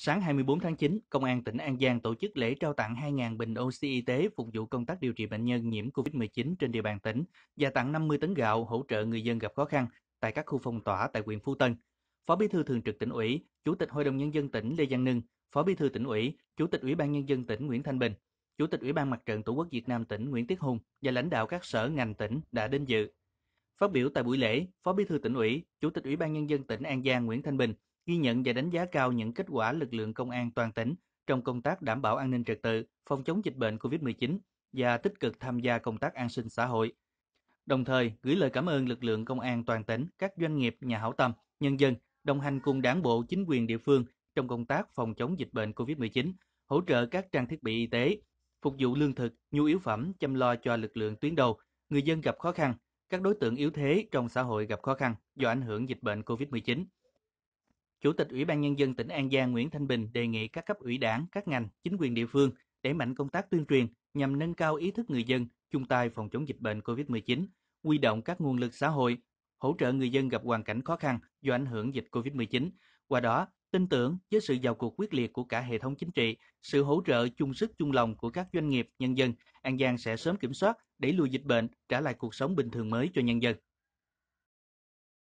Sáng 24 tháng 9, Công an tỉnh An Giang tổ chức lễ trao tặng 2.000 bình oxy y tế phục vụ công tác điều trị bệnh nhân nhiễm COVID-19 trên địa bàn tỉnh và tặng 50 tấn gạo hỗ trợ người dân gặp khó khăn tại các khu phong tỏa tại huyện Phú Tân. Phó Bí thư Thường trực tỉnh ủy, Chủ tịch Hội đồng nhân dân tỉnh Lê Giang Nưng, Phó Bí thư tỉnh ủy, Chủ tịch Ủy ban nhân dân tỉnh Nguyễn Thanh Bình, Chủ tịch Ủy ban Mặt trận Tổ quốc Việt Nam tỉnh Nguyễn Tiết Hùng và lãnh đạo các sở ngành tỉnh đã đến dự. Phát biểu tại buổi lễ, Phó Bí thư tỉnh ủy, Chủ tịch Ủy ban nhân dân tỉnh An Giang Nguyễn Thanh Bình ghi nhận và đánh giá cao những kết quả lực lượng công an toàn tỉnh trong công tác đảm bảo an ninh trật tự, phòng chống dịch bệnh COVID-19 và tích cực tham gia công tác an sinh xã hội. Đồng thời, gửi lời cảm ơn lực lượng công an toàn tỉnh, các doanh nghiệp, nhà hảo tâm, nhân dân đồng hành cùng đảng bộ, chính quyền địa phương trong công tác phòng chống dịch bệnh COVID-19, hỗ trợ các trang thiết bị y tế, phục vụ lương thực, nhu yếu phẩm chăm lo cho lực lượng tuyến đầu, người dân gặp khó khăn, các đối tượng yếu thế trong xã hội gặp khó khăn do ảnh hưởng dịch bệnh COVID-19. Chủ tịch Ủy ban Nhân dân tỉnh An Giang Nguyễn Thanh Bình đề nghị các cấp ủy đảng, các ngành, chính quyền địa phương đẩy mạnh công tác tuyên truyền nhằm nâng cao ý thức người dân chung tay phòng chống dịch bệnh COVID-19, huy động các nguồn lực xã hội, hỗ trợ người dân gặp hoàn cảnh khó khăn do ảnh hưởng dịch COVID-19. Qua đó, tin tưởng với sự vào cuộc quyết liệt của cả hệ thống chính trị, sự hỗ trợ chung sức chung lòng của các doanh nghiệp, nhân dân, An Giang sẽ sớm kiểm soát, đẩy lùi dịch bệnh, trả lại cuộc sống bình thường mới cho nhân dân.